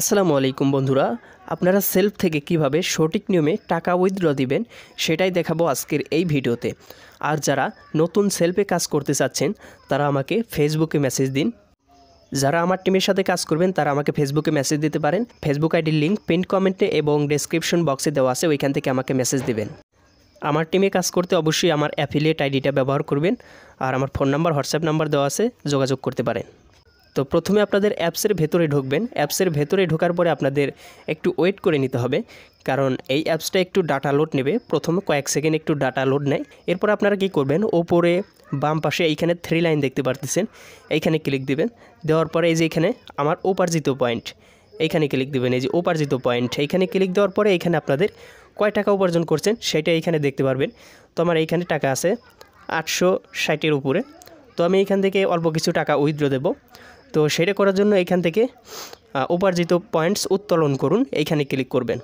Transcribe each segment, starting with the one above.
আসসালামু আলাইকুম বন্ধুরা আপনারা সেলফ থেকে কিভাবে সঠিক নিয়মে টাকা উইথড্র দিবেন সেটাই দেখাবো আজকের এই ভিডিওতে আর যারা নতুন সেলফে কাজ করতে চাচ্ছেন তারা আমাকে ফেসবুকে মেসেজ দিন যারা আমার টিমের সাথে কাজ করবেন তারা আমাকে ফেসবুকে মেসেজ দিতে পারেন ফেসবুক আইডির লিঙ্ক পিন কমেন্টে এবং ডেসক্রিপশন বক্সে দেওয়া আছে ওইখান থেকে আমাকে মেসেজ দিবেন আমার টিমে কাজ করতে অবশ্যই আমার অ্যাফিলিয়েট আইডিটা ব্যবহার করবেন আর আমার ফোন নাম্বার হোয়াটসঅ্যাপ নাম্বার দেওয়া আছে যোগাযোগ করতে পারেন তো প্রথমে আপনাদের অ্যাপসের ভেতরে ঢুকবেন অ্যাপসের ভেতরে ঢোকার পরে আপনাদের একটু ওয়েট করে নিতে হবে কারণ এই অ্যাপসটা একটু ডাটা লোড নেবে প্রথমে কয়েক সেকেন্ড একটু ডাটা লোড নেয় এরপর আপনারা কি করবেন ওপরে বাম পাশে এইখানে থ্রি লাইন দেখতে পারতেছেন এইখানে ক্লিক দিবেন দেওয়ার পরে এই যে এখানে আমার উপার্জিত পয়েন্ট এইখানে ক্লিক দেবেন এই যে উপার্জিত পয়েন্ট এইখানে ক্লিক দেওয়ার পরে এইখানে আপনাদের কয় টাকা উপার্জন করছেন সেটা এইখানে দেখতে পারবেন তো আমার এইখানে টাকা আছে আটশো ষাটের উপরে তো আমি এইখান থেকে অল্প কিছু টাকা উইথড্র দেবো তো সেটা করার জন্য এখান থেকে উপার্জিত পয়েন্টস উত্তোলন করুন এইখানে ক্লিক করবেন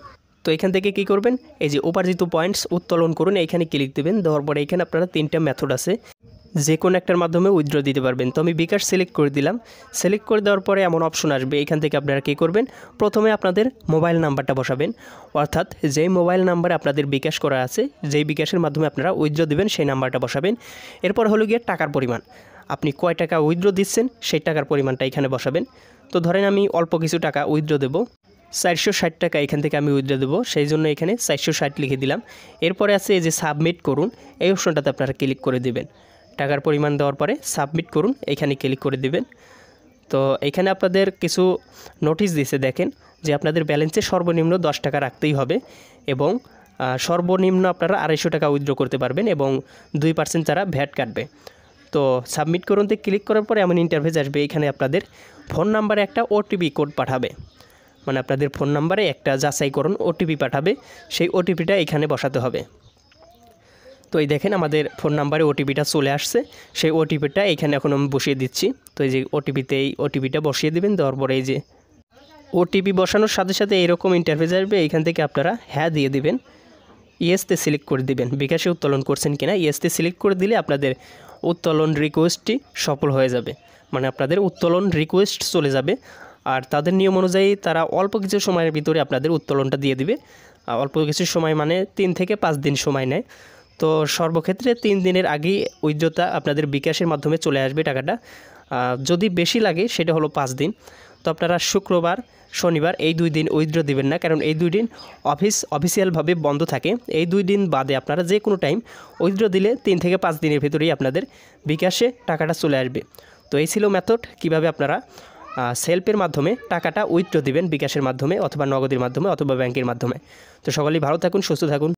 তো এখান থেকে কি করবেন এই যে উপার্জিত পয়েন্টস উত্তোলন করুন এইখানে ক্লিক দেবেন দেওয়ার পরে এখানে আপনারা তিনটা মেথড আছে যে কোনো একটার মাধ্যমে উইথড্র দিতে পারবেন তো আমি বিকাশ সিলেক্ট করে দিলাম সিলেক্ট করে দেওয়ার পরে এমন অপশন আসবে এখান থেকে আপনারা কী করবেন প্রথমে আপনাদের মোবাইল নাম্বারটা বসাবেন অর্থাৎ যেই মোবাইল নাম্বারে আপনাদের বিকাশ করা আছে যেই বিকাশের মাধ্যমে আপনারা উইথড্র দেবেন সেই নাম্বারটা বসাবেন এরপর হলো গিয়ে টাকার পরিমাণ আপনি কয় টাকা উইথড্র দিচ্ছেন সেই টাকার পরিমাণটা এখানে বসাবেন তো ধরেন আমি অল্প কিছু টাকা উইথড্র দেব চারশো ষাট টাকা এখান থেকে আমি উইথড্র দেবো সেই জন্য এখানে চারশো ষাট লিখে দিলাম এরপরে আছে এই যে সাবমিট করুন এই অপশনটাতে আপনারা ক্লিক করে দেবেন টাকার পরিমাণ দেওয়ার পরে সাবমিট করুন এখানে ক্লিক করে দেবেন তো এখানে আপনাদের কিছু নোটিশ দিয়েছে দেখেন যে আপনাদের ব্যালেন্সে সর্বনিম্ন দশ টাকা রাখতেই হবে এবং সর্বনিম্ন আপনারা আড়াইশো টাকা উইথড্র করতে পারবেন এবং দুই পার্সেন্ট তারা ভ্যাট কাটবে তো সাবমিট করুনতে ক্লিক করার পরে এমন ইন্টারভেস আসবে এখানে আপনাদের ফোন নাম্বারে একটা ওটিপি কোড পাঠাবে মানে আপনাদের ফোন নাম্বারে একটা যাচাই করুন ওটিপি পাঠাবে সেই ওটিপিটা এখানে বসাতে হবে তো এই দেখেন আমাদের ফোন নাম্বারে ওটিপিটা চলে আসছে সেই ওটিপিটা এখানে এখন আমি বসিয়ে দিচ্ছি তো এই যে ওটিপিতে এই ওটিপিটা বসিয়ে দেবেন দেওয়ার পরে এই যে ওটিপি বসানোর সাথে সাথে এইরকম ইন্টারভিউ আসবে এখান থেকে আপনারা হ্যাঁ দিয়ে দিবেন ইয়েসতে সিলেক্ট করে দিবেন বিকাশে উত্তোলন করছেন কিনা ইয়েসতে সিলেক্ট করে দিলে আপনাদের উত্তোলন রিকোয়েস্টটি সফল হয়ে যাবে মানে আপনাদের উত্তোলন রিকোয়েস্ট চলে যাবে আর তাদের নিয়ম অনুযায়ী তারা অল্প কিছু সময়ের ভিতরে আপনাদের উত্তোলনটা দিয়ে দিবে অল্প কিছু সময় মানে তিন থেকে পাঁচ দিন সময় নেয় তো সর্বক্ষেত্রে তিন দিনের আগেই উইদ্রতা আপনাদের বিকাশের মাধ্যমে চলে আসবে টাকাটা যদি বেশি লাগে সেটা হলো পাঁচ দিন তো আপনারা শুক্রবার শনিবার এই দুই দিন উইথড্র দিবেন না কারণ এই দুই দিন অফিস অফিসিয়ালভাবে বন্ধ থাকে এই দুই দিন বাদে আপনারা যে কোনো টাইম উইথড্র দিলে তিন থেকে পাঁচ দিনের ভিতরেই আপনাদের বিকাশে টাকাটা চলে আসবে তো এই ছিল মেথড কিভাবে আপনারা সেলফের মাধ্যমে টাকাটা উইথড্র দিবেন বিকাশের মাধ্যমে অথবা নগদের মাধ্যমে অথবা ব্যাংকের মাধ্যমে তো সকলেই ভালো থাকুন সুস্থ থাকুন